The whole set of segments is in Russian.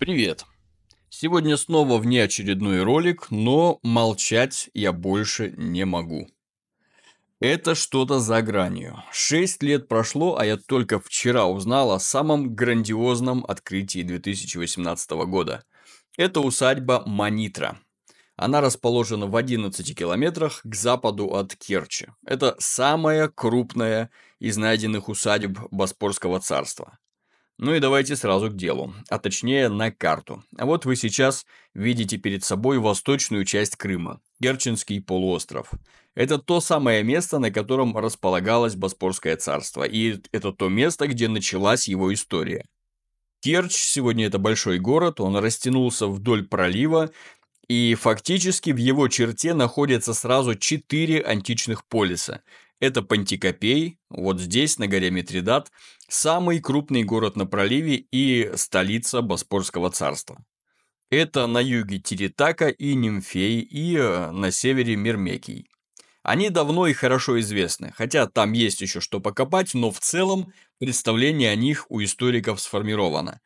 Привет! Сегодня снова внеочередной ролик, но молчать я больше не могу. Это что-то за гранью. Шесть лет прошло, а я только вчера узнал о самом грандиозном открытии 2018 года. Это усадьба Манитра. Она расположена в 11 километрах к западу от Керчи. Это самая крупная из найденных усадеб Боспорского царства. Ну и давайте сразу к делу, а точнее на карту. А вот вы сейчас видите перед собой восточную часть Крыма, Керченский полуостров. Это то самое место, на котором располагалось Боспорское царство, и это то место, где началась его история. Керчь, сегодня это большой город, он растянулся вдоль пролива, и фактически в его черте находятся сразу четыре античных полиса – это Пантикопей, вот здесь, на горе Митридат, самый крупный город на проливе и столица Боспорского царства. Это на юге Тиритака и Нимфей, и э, на севере Мирмекий. Они давно и хорошо известны, хотя там есть еще что покопать, но в целом представление о них у историков сформировано.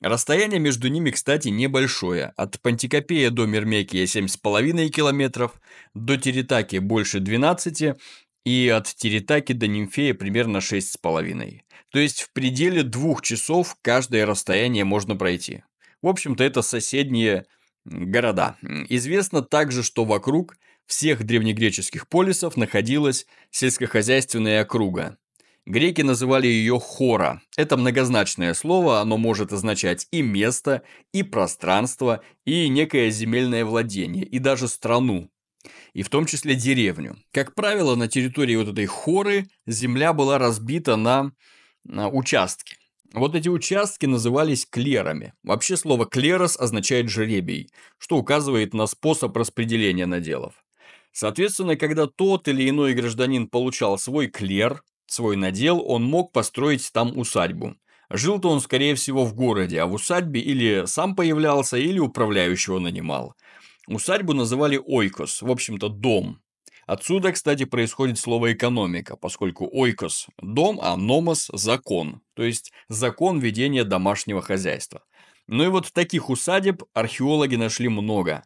Расстояние между ними, кстати, небольшое. От Пантикопея до Мермекия 7,5 километров, до Теретаки больше 12, и от Теретаки до Нимфея примерно 6,5. То есть в пределе двух часов каждое расстояние можно пройти. В общем-то, это соседние города. Известно также, что вокруг всех древнегреческих полисов находилась сельскохозяйственная округа. Греки называли ее хора. Это многозначное слово, оно может означать и место, и пространство, и некое земельное владение, и даже страну и в том числе деревню. Как правило, на территории вот этой хоры земля была разбита на, на участки. Вот эти участки назывались клерами. Вообще слово «клерос» означает «жребий», что указывает на способ распределения наделов. Соответственно, когда тот или иной гражданин получал свой клер, свой надел, он мог построить там усадьбу. Жил-то он, скорее всего, в городе, а в усадьбе или сам появлялся, или управляющего нанимал – Усадьбу называли ойкос, в общем-то дом. Отсюда, кстати, происходит слово экономика, поскольку ойкос – дом, а номос – закон, то есть закон ведения домашнего хозяйства. Ну и вот таких усадеб археологи нашли много.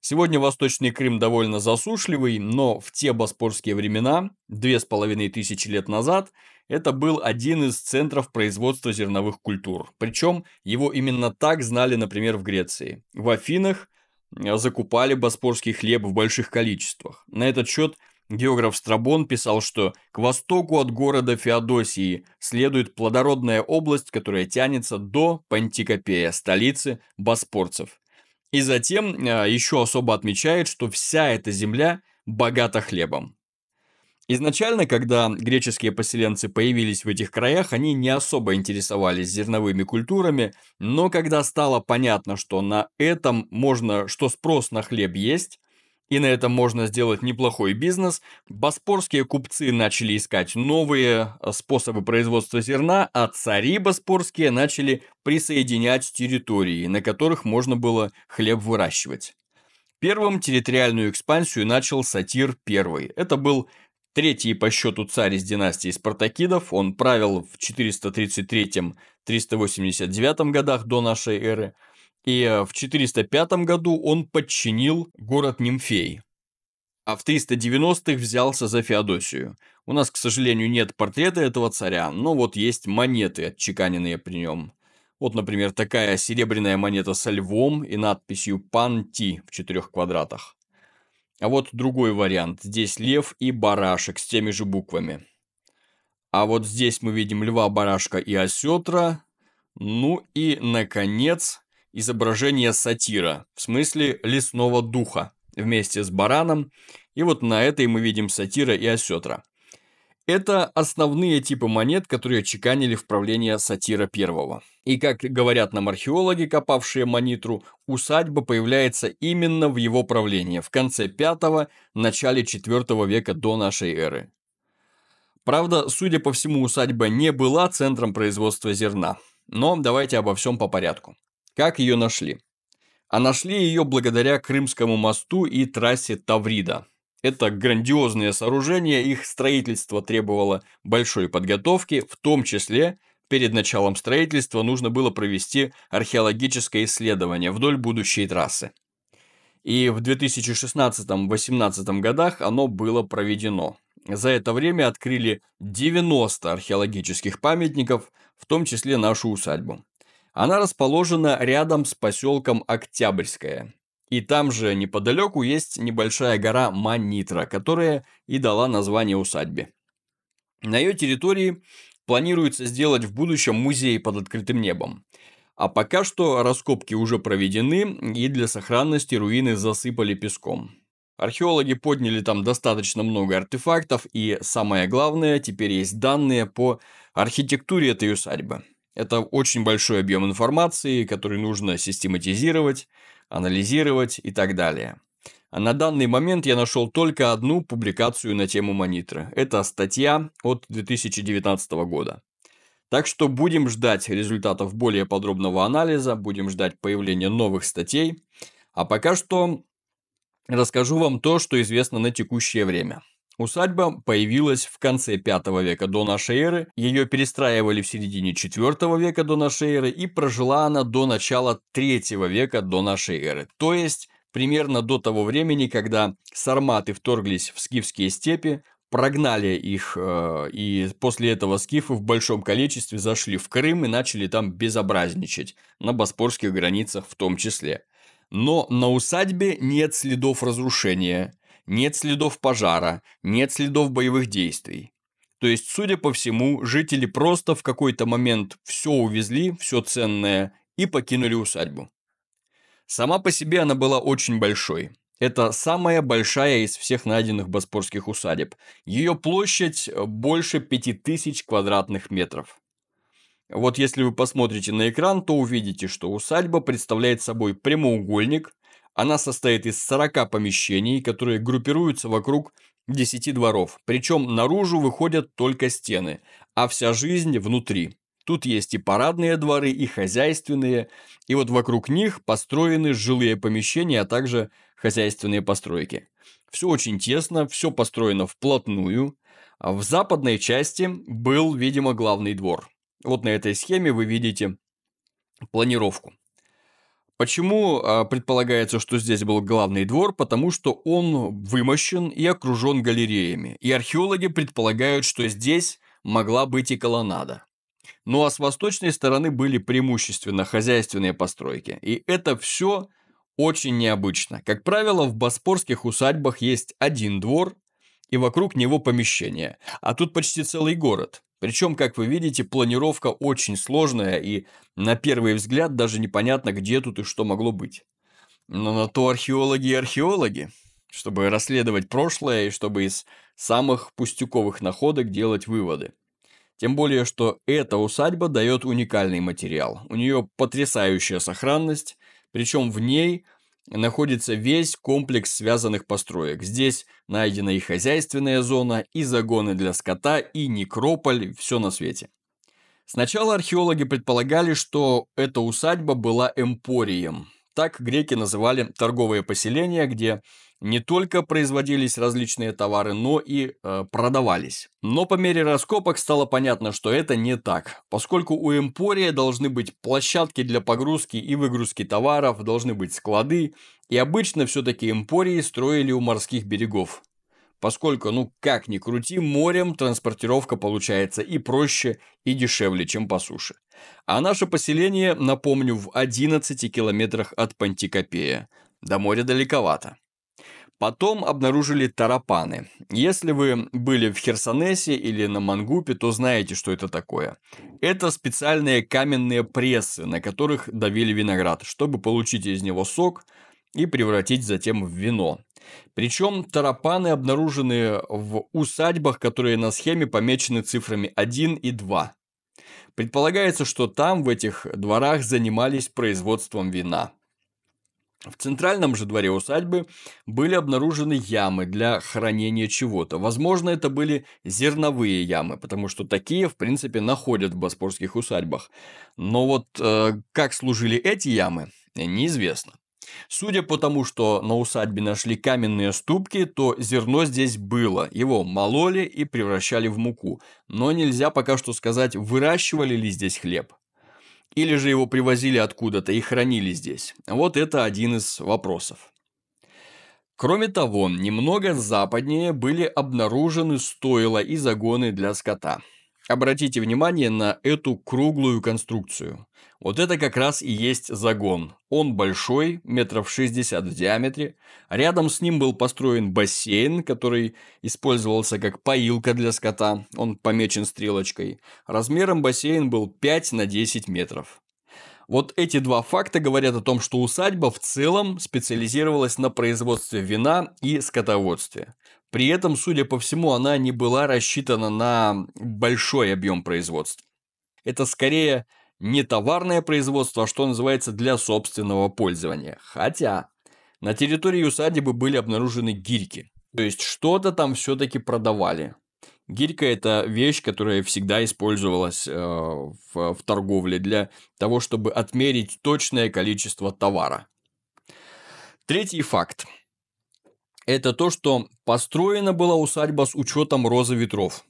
Сегодня Восточный Крым довольно засушливый, но в те боспорские времена, две с половиной тысячи лет назад, это был один из центров производства зерновых культур. Причем его именно так знали, например, в Греции. В Афинах – Э, закупали боспорский хлеб в больших количествах. На этот счет географ Страбон писал, что к востоку от города Феодосии следует плодородная область, которая тянется до Пантикопея, столицы боспорцев. И затем э, еще особо отмечает, что вся эта земля богата хлебом. Изначально, когда греческие поселенцы появились в этих краях, они не особо интересовались зерновыми культурами, но когда стало понятно, что на этом можно, что спрос на хлеб есть, и на этом можно сделать неплохой бизнес, боспорские купцы начали искать новые э, способы производства зерна, а цари боспорские начали присоединять территории, на которых можно было хлеб выращивать. Первым территориальную экспансию начал Сатир I. Это был Третий по счету царь из династии Спартакидов, он правил в 433-389 годах до нашей эры, и э, в 405 году он подчинил город Нимфей. А в 390-х взялся за Феодосию. У нас, к сожалению, нет портрета этого царя, но вот есть монеты, отчеканенные при нем. Вот, например, такая серебряная монета со львом и надписью «Панти» в четырех квадратах. А вот другой вариант. Здесь лев и барашек с теми же буквами. А вот здесь мы видим льва, барашка и осетра. Ну и, наконец, изображение сатира, в смысле лесного духа, вместе с бараном. И вот на этой мы видим сатира и осетра. Это основные типы монет, которые чеканили в правление Сатира I. И как говорят нам археологи, копавшие Манитру, усадьба появляется именно в его правлении, в конце V – начале IV века до нашей эры. Правда, судя по всему, усадьба не была центром производства зерна. Но давайте обо всем по порядку. Как ее нашли? А нашли ее благодаря Крымскому мосту и трассе Таврида – это грандиозное сооружение. их строительство требовало большой подготовки, в том числе перед началом строительства нужно было провести археологическое исследование вдоль будущей трассы. И в 2016-2018 годах оно было проведено. За это время открыли 90 археологических памятников, в том числе нашу усадьбу. Она расположена рядом с поселком Октябрьское. И там же неподалеку есть небольшая гора Манитра, которая и дала название усадьбе. На ее территории планируется сделать в будущем музей под открытым небом. А пока что раскопки уже проведены и для сохранности руины засыпали песком. Археологи подняли там достаточно много артефактов и, самое главное, теперь есть данные по архитектуре этой усадьбы. Это очень большой объем информации, который нужно систематизировать, анализировать и так далее. А на данный момент я нашел только одну публикацию на тему Монитра. Это статья от 2019 года. Так что будем ждать результатов более подробного анализа, будем ждать появления новых статей. А пока что расскажу вам то, что известно на текущее время. Усадьба появилась в конце V века до нашей эры, ее перестраивали в середине IV века до нашей эры и прожила она до начала III века до нашей эры, то есть примерно до того времени, когда сарматы вторглись в скифские степи, прогнали их, э, и после этого скифы в большом количестве зашли в Крым и начали там безобразничать, на боспорских границах в том числе. Но на усадьбе нет следов разрушения – нет следов пожара, нет следов боевых действий. То есть, судя по всему, жители просто в какой-то момент все увезли, все ценное, и покинули усадьбу. Сама по себе она была очень большой. Это самая большая из всех найденных боспорских усадеб. Ее площадь э, больше 5000 квадратных метров. Вот если вы посмотрите на экран, то увидите, что усадьба представляет собой прямоугольник, она состоит из 40 помещений, которые группируются вокруг 10 дворов. Причем наружу выходят только стены, а вся жизнь внутри. Тут есть и парадные дворы, и хозяйственные, и вот вокруг них построены жилые помещения, а также хозяйственные постройки. Все очень тесно, все построено вплотную. А в западной части был, видимо, главный двор. Вот на этой схеме вы видите планировку. Почему а, предполагается, что здесь был главный двор? Потому что он вымощен и окружен галереями. И археологи предполагают, что здесь могла быть и колоннада. Ну а с восточной стороны были преимущественно хозяйственные постройки. И это все очень необычно. Как правило, в боспорских усадьбах есть один двор, и вокруг него помещение. А тут почти целый город. Причем, как вы видите, планировка очень сложная и на первый взгляд даже непонятно, где тут и что могло быть. Но на то археологи и археологи, чтобы расследовать прошлое и чтобы из самых пустяковых находок делать выводы. Тем более, что эта усадьба дает уникальный материал. У нее потрясающая сохранность, причем в ней находится весь комплекс связанных построек. Здесь найдена и хозяйственная зона, и загоны для скота, и некрополь, все на свете. Сначала археологи предполагали, что эта усадьба была эмпорием – так греки называли торговые поселения, где не только производились различные товары, но и э, продавались. Но по мере раскопок стало понятно, что это не так, поскольку у Эмпория должны быть площадки для погрузки и выгрузки товаров, должны быть склады, и обычно все-таки Эмпории строили у морских берегов. Поскольку, ну как ни крути, морем транспортировка получается и проще, и дешевле, чем по суше. А наше поселение, напомню, в 11 километрах от Пантикопея. До моря далековато. Потом обнаружили тарапаны. Если вы были в Херсонесе или на Мангупе, то знаете, что это такое. Это специальные каменные прессы, на которых давили виноград, чтобы получить из него сок и превратить затем в вино. Причем тарапаны обнаружены в усадьбах, которые на схеме помечены цифрами 1 и 2. Предполагается, что там, в этих дворах, занимались производством вина. В центральном же дворе усадьбы были обнаружены ямы для хранения чего-то. Возможно, это были зерновые ямы, потому что такие, в принципе, находят в боспорских усадьбах. Но вот э, как служили эти ямы, неизвестно. Судя по тому, что на усадьбе нашли каменные ступки, то зерно здесь было, его мололи и превращали в муку, но нельзя пока что сказать, выращивали ли здесь хлеб. Или же его привозили откуда-то и хранили здесь. Вот это один из вопросов. Кроме того, немного западнее были обнаружены стойла и загоны для скота – Обратите внимание на эту круглую конструкцию. Вот это как раз и есть загон. Он большой, метров 60 в диаметре. Рядом с ним был построен бассейн, который использовался как поилка для скота. Он помечен стрелочкой. Размером бассейн был 5 на 10 метров. Вот эти два факта говорят о том, что усадьба в целом специализировалась на производстве вина и скотоводстве. При этом, судя по всему, она не была рассчитана на большой объем производства. Это скорее не товарное производство, а что называется для собственного пользования. Хотя на территории усадьбы были обнаружены гирьки. То есть что-то там все-таки продавали. Гирька – это вещь, которая всегда использовалась э, в, в торговле для того, чтобы отмерить точное количество товара. Третий факт – это то, что построена была усадьба с учетом роза ветров,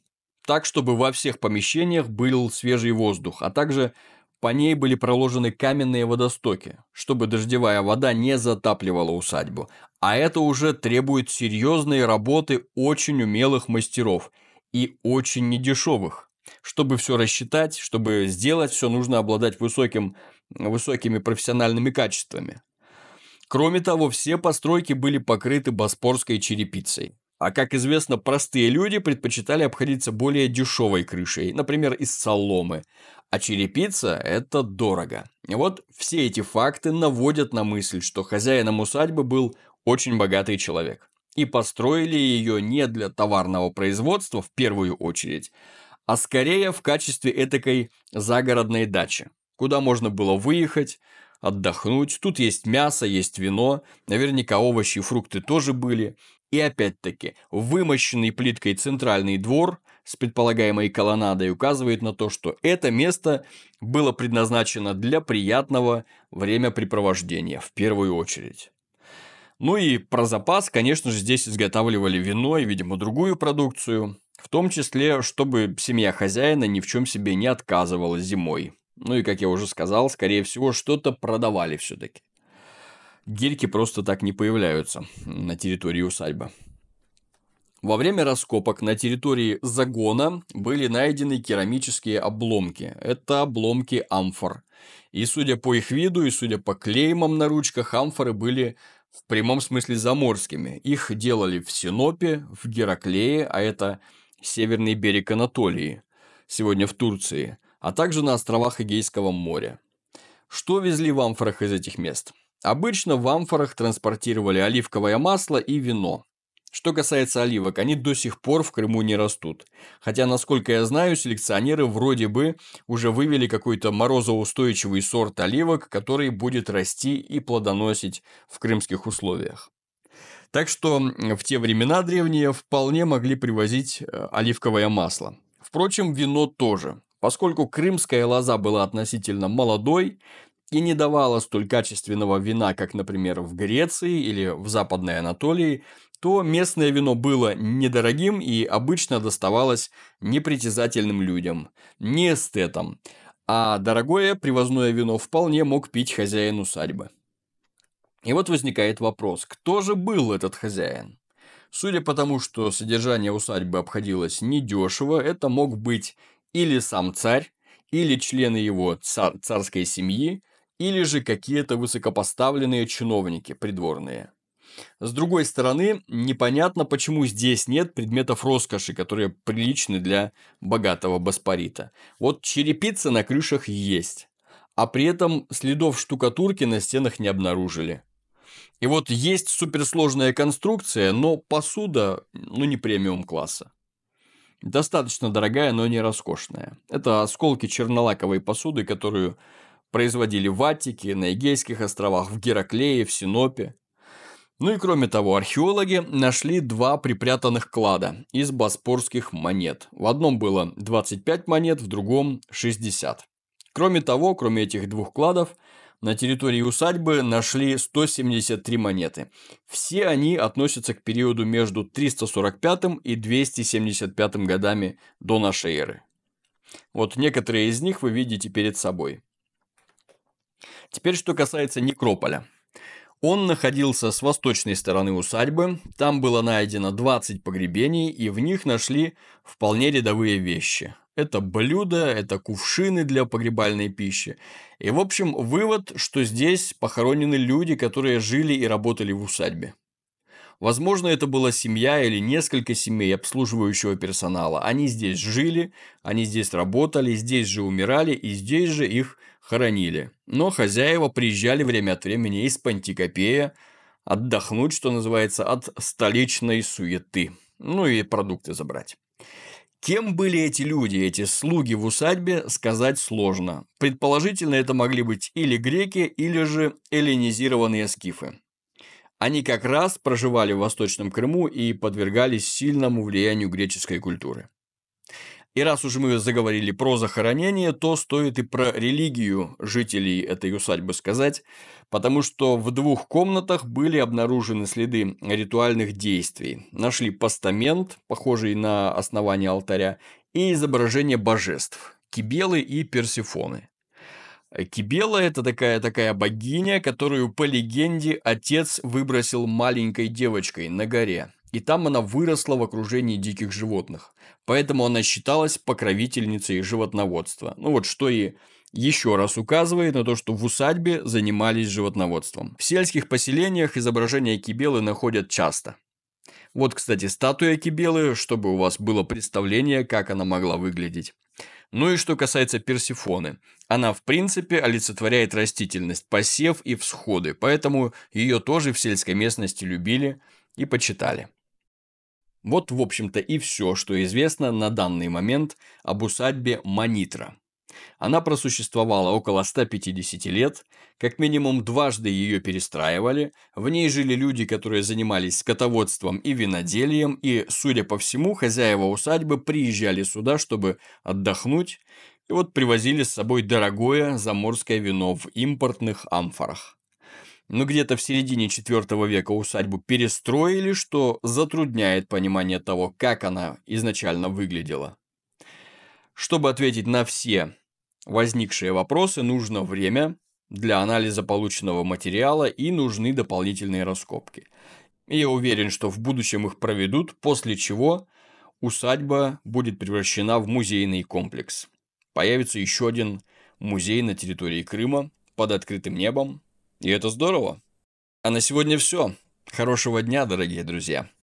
так, чтобы во всех помещениях был свежий воздух, а также по ней были проложены каменные водостоки, чтобы дождевая вода не затапливала усадьбу. А это уже требует серьезной работы очень умелых мастеров и очень недешевых. Чтобы все рассчитать, чтобы сделать все, нужно обладать высоким, высокими профессиональными качествами. Кроме того, все постройки были покрыты боспорской черепицей. А как известно, простые люди предпочитали обходиться более дешевой крышей, например, из соломы. А черепица – это дорого. И вот все эти факты наводят на мысль, что хозяином усадьбы был очень богатый человек. И построили ее не для товарного производства в первую очередь, а скорее в качестве этакой загородной дачи, куда можно было выехать, отдохнуть. Тут есть мясо, есть вино, наверняка овощи и фрукты тоже были. И опять-таки, вымощенный плиткой центральный двор с предполагаемой колоннадой указывает на то, что это место было предназначено для приятного времяпрепровождения в первую очередь. Ну и про запас, конечно же, здесь изготавливали вино и, видимо, другую продукцию, в том числе, чтобы семья хозяина ни в чем себе не отказывала зимой. Ну и, как я уже сказал, скорее всего, что-то продавали все-таки. Гельки просто так не появляются на территории усадьбы. Во время раскопок на территории загона были найдены керамические обломки. Это обломки амфор. И судя по их виду и судя по клеймам на ручках, амфоры были в прямом смысле заморскими. Их делали в Синопе, в Гераклее, а это северный берег Анатолии, сегодня в Турции – а также на островах Эгейского моря. Что везли в амфорах из этих мест? Обычно в амфорах транспортировали оливковое масло и вино. Что касается оливок, они до сих пор в Крыму не растут. Хотя, насколько я знаю, селекционеры вроде бы уже вывели какой-то морозоустойчивый сорт оливок, который будет расти и плодоносить в крымских условиях. Так что в те времена древние вполне могли привозить э, оливковое масло. Впрочем, вино тоже. Поскольку крымская лоза была относительно молодой и не давала столь качественного вина, как, например, в Греции или в Западной Анатолии, то местное вино было недорогим и обычно доставалось непритязательным людям, не эстетам, а дорогое привозное вино вполне мог пить хозяин усадьбы. И вот возникает вопрос, кто же был этот хозяин? Судя по тому, что содержание усадьбы обходилось недешево, это мог быть или сам царь, или члены его цар царской семьи, или же какие-то высокопоставленные чиновники придворные. С другой стороны, непонятно, почему здесь нет предметов роскоши, которые приличны для богатого баспарита. Вот черепица на крышах есть, а при этом следов штукатурки на стенах не обнаружили. И вот есть суперсложная конструкция, но посуда, ну, не премиум класса. Достаточно дорогая, но не роскошная. Это осколки чернолаковой посуды, которую производили в Аттике, на Эгейских островах, в Гераклее, в Синопе. Ну и кроме того, археологи нашли два припрятанных клада из боспорских монет. В одном было 25 монет, в другом 60. Кроме того, кроме этих двух кладов – на территории усадьбы нашли 173 монеты. Все они относятся к периоду между 345 и 275 годами до нашей эры. Вот некоторые из них вы видите перед собой. Теперь, что касается некрополя. Он находился с восточной стороны усадьбы, там было найдено 20 погребений, и в них нашли вполне рядовые вещи это блюда, это кувшины для погребальной пищи. И, в общем, вывод, что здесь похоронены люди, которые жили и работали в усадьбе. Возможно, это была семья или несколько семей обслуживающего персонала. Они здесь жили, они здесь работали, здесь же умирали и здесь же их хоронили. Но хозяева приезжали время от времени из Пантикопея отдохнуть, что называется, от столичной суеты. Ну и продукты забрать. Кем были эти люди, эти слуги в усадьбе, сказать сложно. Предположительно, это могли быть или греки, или же эллинизированные скифы. Они как раз проживали в Восточном Крыму и подвергались сильному влиянию греческой культуры. И раз уж мы заговорили про захоронение, то стоит и про религию жителей этой усадьбы сказать, потому что в двух комнатах были обнаружены следы ритуальных действий. Нашли постамент, похожий на основание алтаря, и изображение божеств – Кибелы и Персифоны. Кибела – это такая такая богиня, которую, по легенде, отец выбросил маленькой девочкой на горе – и там она выросла в окружении диких животных. Поэтому она считалась покровительницей животноводства. Ну вот что и еще раз указывает на то, что в усадьбе занимались животноводством. В сельских поселениях изображения кибелы находят часто. Вот, кстати, статуя кибелы, чтобы у вас было представление, как она могла выглядеть. Ну и что касается персифоны. Она, в принципе, олицетворяет растительность, посев и всходы, поэтому ее тоже в сельской местности любили и почитали. Вот, в общем-то, и все, что известно на данный момент об усадьбе Манитра. Она просуществовала около 150 лет, как минимум дважды ее перестраивали, в ней жили люди, которые занимались скотоводством и виноделием, и, судя по всему, хозяева усадьбы приезжали сюда, чтобы отдохнуть, и вот привозили с собой дорогое заморское вино в импортных амфорах но где-то в середине IV века усадьбу перестроили, что затрудняет понимание того, как она изначально выглядела. Чтобы ответить на все возникшие вопросы, нужно время для анализа полученного материала и нужны дополнительные раскопки. я уверен, что в будущем их проведут, после чего усадьба будет превращена в музейный комплекс. Появится еще один музей на территории Крыма под открытым небом, и это здорово. А на сегодня все. Хорошего дня, дорогие друзья.